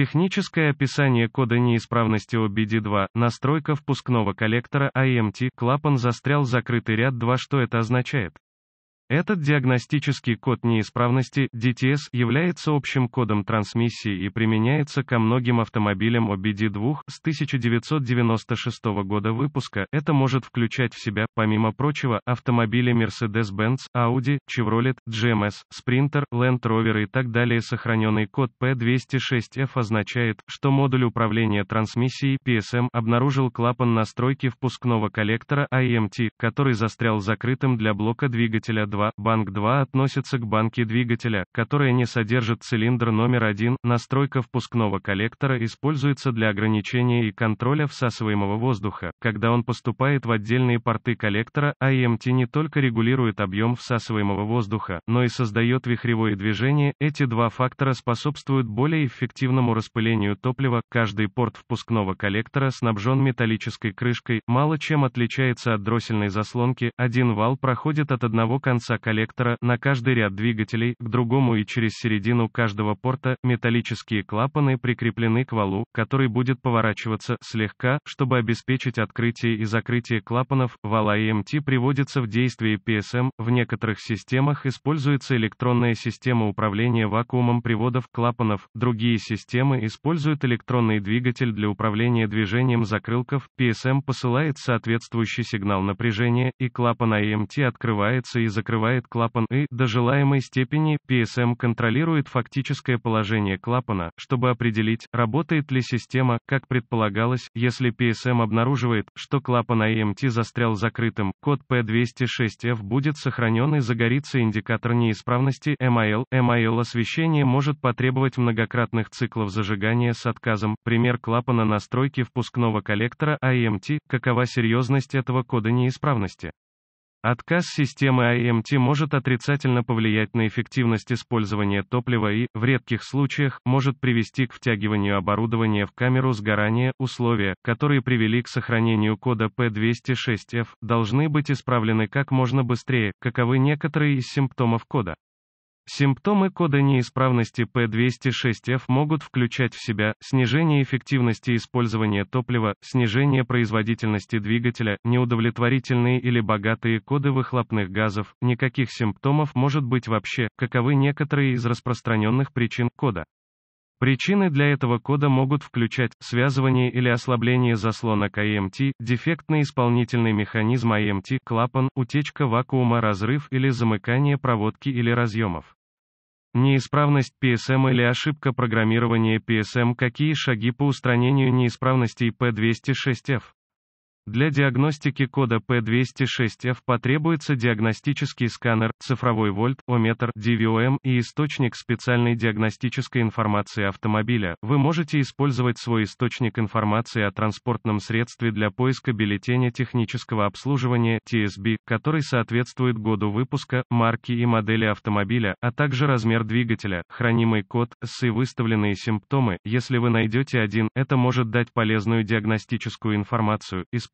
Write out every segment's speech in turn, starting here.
Техническое описание кода неисправности OBD2, настройка впускного коллектора AMT, клапан застрял закрытый ряд 2 Что это означает? Этот диагностический код неисправности DTS является общим кодом трансмиссии и применяется ко многим автомобилям OBD2 с 1996 года выпуска. Это может включать в себя, помимо прочего, автомобили Mercedes-Benz, Audi, Chevrolet, GMS, Sprinter, Land Rover и так далее. Сохраненный код P206F означает, что модуль управления трансмиссией PSM эм обнаружил клапан настройки впускного коллектора IMT, эм который застрял закрытым для блока двигателя 2 Банк 2 относится к банке двигателя, которая не содержит цилиндр номер 1. Настройка впускного коллектора используется для ограничения и контроля всасываемого воздуха, когда он поступает в отдельные порты коллектора. АМТ не только регулирует объем всасываемого воздуха, но и создает вихревое движение. Эти два фактора способствуют более эффективному распылению топлива. Каждый порт впускного коллектора снабжен металлической крышкой, мало чем отличается от дроссельной заслонки. Один вал проходит от одного конца конца коллектора на каждый ряд двигателей к другому и через середину каждого порта металлические клапаны прикреплены к валу, который будет поворачиваться слегка, чтобы обеспечить открытие и закрытие клапанов. Вала EMT приводится в действие PSM. В некоторых системах используется электронная система управления вакуумом приводов клапанов. Другие системы используют электронный двигатель для управления движением закрылков. PSM посылает соответствующий сигнал напряжения, и клапан AMT а открывается и закрывается открывает клапан и, до желаемой степени, PSM контролирует фактическое положение клапана, чтобы определить, работает ли система, как предполагалось, если PSM обнаруживает, что клапан IMT застрял закрытым, код P206F будет сохранен и загорится индикатор неисправности MIL. MIL освещение может потребовать многократных циклов зажигания с отказом, пример клапана настройки впускного коллектора IMT, какова серьезность этого кода неисправности. Отказ системы АМТ может отрицательно повлиять на эффективность использования топлива и, в редких случаях, может привести к втягиванию оборудования в камеру сгорания. Условия, которые привели к сохранению кода P206F, должны быть исправлены как можно быстрее, каковы некоторые из симптомов кода. Симптомы кода неисправности P206F могут включать в себя снижение эффективности использования топлива, снижение производительности двигателя, неудовлетворительные или богатые коды выхлопных газов. Никаких симптомов может быть вообще, каковы некоторые из распространенных причин кода. Причины для этого кода могут включать связывание или ослабление заслонок АМТ, дефектный исполнительный механизм АМТ, клапан, утечка вакуума, разрыв или замыкание проводки или разъемов. Неисправность PSM или ошибка программирования PSM. Какие шаги по устранению неисправностей P206F? Для диагностики кода P206F потребуется диагностический сканер, цифровой вольт, ометр, DVOM и источник специальной диагностической информации автомобиля. Вы можете использовать свой источник информации о транспортном средстве для поиска бюллетеня технического обслуживания TSB, который соответствует году выпуска, марки и модели автомобиля, а также размер двигателя, хранимый код, с и выставленные симптомы. Если вы найдете один, это может дать полезную диагностическую информацию. Используйте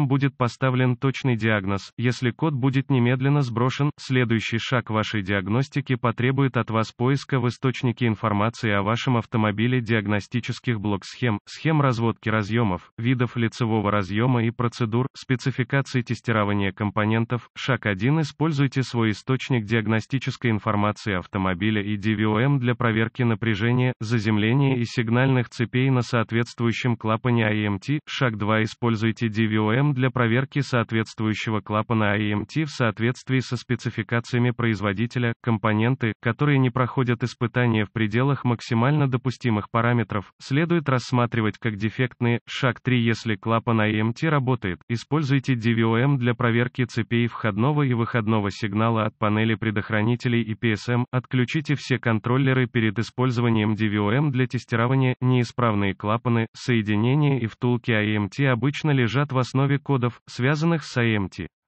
Врачам будет поставлен точный диагноз, если код будет немедленно сброшен, следующий шаг вашей диагностики потребует от вас поиска в источнике информации о вашем автомобиле диагностических блок-схем, схем разводки разъемов, видов лицевого разъема и процедур, спецификации тестирования компонентов. Шаг 1. Используйте свой источник диагностической информации автомобиля и DVOM для проверки напряжения, заземления и сигнальных цепей на соответствующем клапане AMT. А шаг 2. Используйте DVOM для проверки соответствующего клапана AMT а в соответствии со спецификациями производителя, компоненты, которые не проходят испытания в пределах максимально допустимых параметров, следует рассматривать как дефектные. Шаг 3. Если клапан AMT а работает, используйте DVOM для проверки цепей входного и выходного сигнала от панели предохранителей и PSM, отключите все контроллеры перед использованием DVOM для тестирования, неисправные клапаны, соединения и втулки AMT а обычно лежат в основе кодов, связанных с AMT. А